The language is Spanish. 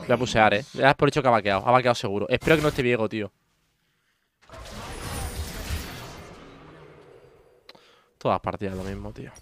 Voy a pusear, eh. Ya por hecho que ha vaqueado. Ha vaqueado seguro. Espero que no esté viejo, tío. Todas partidas lo mismo, tío.